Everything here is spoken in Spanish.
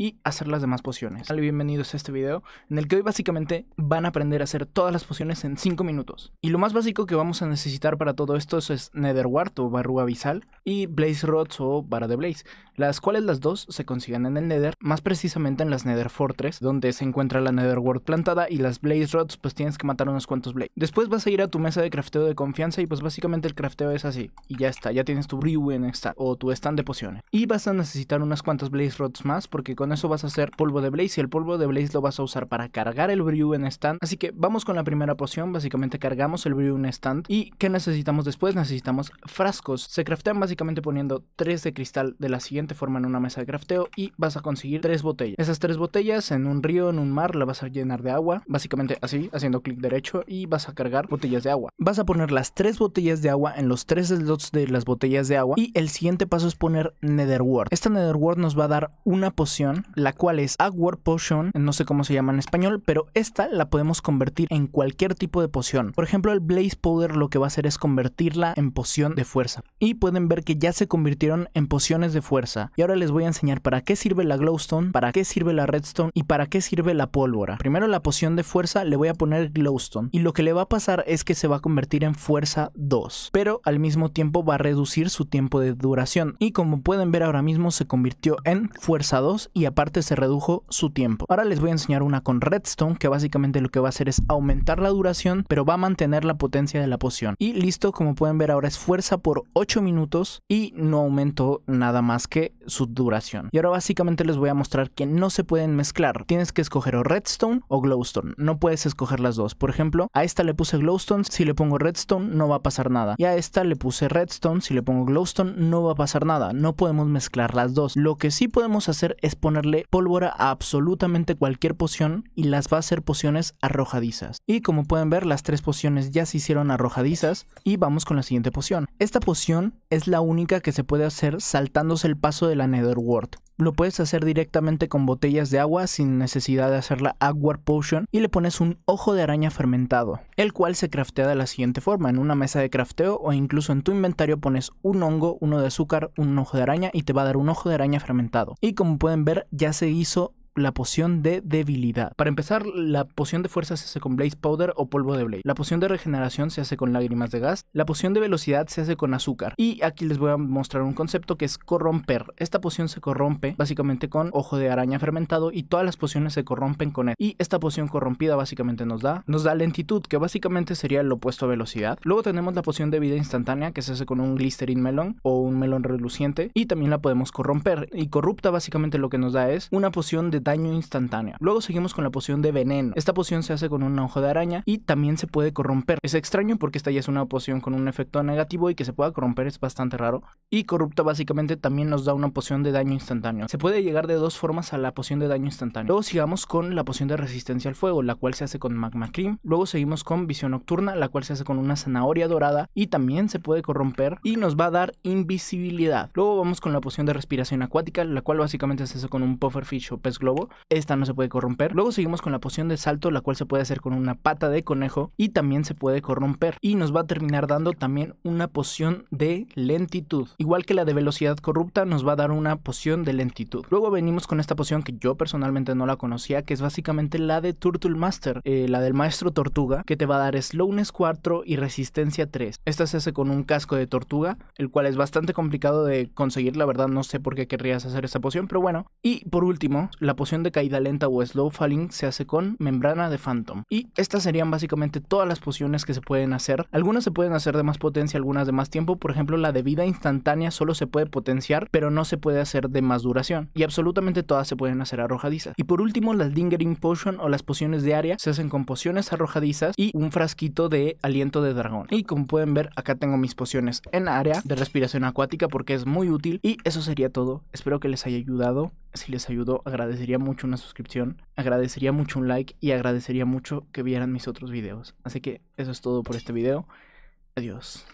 y hacer las demás pociones. Dale, bienvenidos a este video en el que hoy básicamente van a aprender a hacer todas las pociones en 5 minutos. Y lo más básico que vamos a necesitar para todo esto es nether wart o Barruga Bisal y Blaze Rods o Vara de Blaze, las cuales las dos se consiguen en el Nether, más precisamente en las Nether Fortress, donde se encuentra la nether wart plantada y las Blaze Rods pues tienes que matar unos cuantos Blaze. Después vas a ir a tu mesa de crafteo de confianza y pues básicamente el crafteo es así y ya está, ya tienes tu en Stand o tu stand de pociones. Y vas a necesitar unas cuantas Blaze Rods más porque con eso vas a hacer polvo de blaze y el polvo de blaze lo vas a usar para cargar el brew en stand. Así que vamos con la primera poción, básicamente cargamos el brew en stand. ¿Y qué necesitamos después? Necesitamos frascos. Se craftean básicamente poniendo tres de cristal de la siguiente forma en una mesa de crafteo y vas a conseguir tres botellas. Esas tres botellas en un río, en un mar, la vas a llenar de agua, básicamente así, haciendo clic derecho y vas a cargar botellas de agua. Vas a poner las tres botellas de agua en los tres slots de las botellas de agua y el siguiente paso es poner nether wart Esta nether wart nos va a dar una poción la cual es Agward Potion, no sé cómo se llama en español, pero esta la podemos convertir en cualquier tipo de poción. Por ejemplo, el Blaze Powder lo que va a hacer es convertirla en poción de fuerza. Y pueden ver que ya se convirtieron en pociones de fuerza. Y ahora les voy a enseñar para qué sirve la Glowstone, para qué sirve la Redstone y para qué sirve la pólvora. Primero la poción de fuerza le voy a poner Glowstone y lo que le va a pasar es que se va a convertir en fuerza 2, pero al mismo tiempo va a reducir su tiempo de duración. Y como pueden ver ahora mismo se convirtió en fuerza 2 y parte se redujo su tiempo. Ahora les voy a enseñar una con redstone que básicamente lo que va a hacer es aumentar la duración pero va a mantener la potencia de la poción. Y listo, como pueden ver ahora es fuerza por 8 minutos y no aumentó nada más que su duración. Y ahora básicamente les voy a mostrar que no se pueden mezclar. Tienes que escoger o redstone o glowstone. No puedes escoger las dos. Por ejemplo, a esta le puse glowstone, si le pongo redstone no va a pasar nada. Y a esta le puse redstone, si le pongo glowstone no va a pasar nada. No podemos mezclar las dos. Lo que sí podemos hacer es poner pólvora a absolutamente cualquier poción y las va a hacer pociones arrojadizas. Y como pueden ver, las tres pociones ya se hicieron arrojadizas y vamos con la siguiente poción. Esta poción es la única que se puede hacer saltándose el paso de la Netherworld lo puedes hacer directamente con botellas de agua sin necesidad de hacer la Agua Potion y le pones un ojo de araña fermentado, el cual se craftea de la siguiente forma, en una mesa de crafteo o incluso en tu inventario pones un hongo, uno de azúcar, un ojo de araña y te va a dar un ojo de araña fermentado. Y como pueden ver ya se hizo la poción de debilidad. Para empezar, la poción de fuerza se hace con Blaze Powder o polvo de blade. La poción de regeneración se hace con lágrimas de gas. La poción de velocidad se hace con azúcar. Y aquí les voy a mostrar un concepto que es corromper. Esta poción se corrompe básicamente con ojo de araña fermentado y todas las pociones se corrompen con él. Y esta poción corrompida básicamente nos da, nos da lentitud, que básicamente sería el opuesto a velocidad. Luego tenemos la poción de vida instantánea que se hace con un Glycerin Melon o un melón reluciente y también la podemos corromper. Y corrupta básicamente lo que nos da es una poción de daño instantáneo. Luego seguimos con la poción de veneno. Esta poción se hace con una hoja de araña y también se puede corromper. Es extraño porque esta ya es una poción con un efecto negativo y que se pueda corromper es bastante raro. Y corrupta básicamente también nos da una poción de daño instantáneo. Se puede llegar de dos formas a la poción de daño instantáneo. Luego sigamos con la poción de resistencia al fuego, la cual se hace con magma cream. Luego seguimos con visión nocturna, la cual se hace con una zanahoria dorada y también se puede corromper y nos va a dar invisibilidad. Luego vamos con la poción de respiración acuática, la cual básicamente se hace con un puffer fish o pez esta no se puede corromper. Luego seguimos con la poción de salto, la cual se puede hacer con una pata de conejo y también se puede corromper. Y nos va a terminar dando también una poción de lentitud. Igual que la de velocidad corrupta, nos va a dar una poción de lentitud. Luego venimos con esta poción que yo personalmente no la conocía, que es básicamente la de Turtle Master, eh, la del maestro tortuga, que te va a dar slowness 4 y resistencia 3. Esta se hace con un casco de tortuga, el cual es bastante complicado de conseguir, la verdad no sé por qué querrías hacer esta poción, pero bueno. Y por último, la poción de caída lenta o slow falling se hace con membrana de phantom. Y estas serían básicamente todas las pociones que se pueden hacer. Algunas se pueden hacer de más potencia, algunas de más tiempo. Por ejemplo, la de vida instantánea solo se puede potenciar, pero no se puede hacer de más duración. Y absolutamente todas se pueden hacer arrojadizas. Y por último, las lingering potion o las pociones de área se hacen con pociones arrojadizas y un frasquito de aliento de dragón. Y como pueden ver, acá tengo mis pociones en área de respiración acuática porque es muy útil. Y eso sería todo. Espero que les haya ayudado si les ayudó, agradecería mucho una suscripción, agradecería mucho un like y agradecería mucho que vieran mis otros videos. Así que eso es todo por este video. Adiós.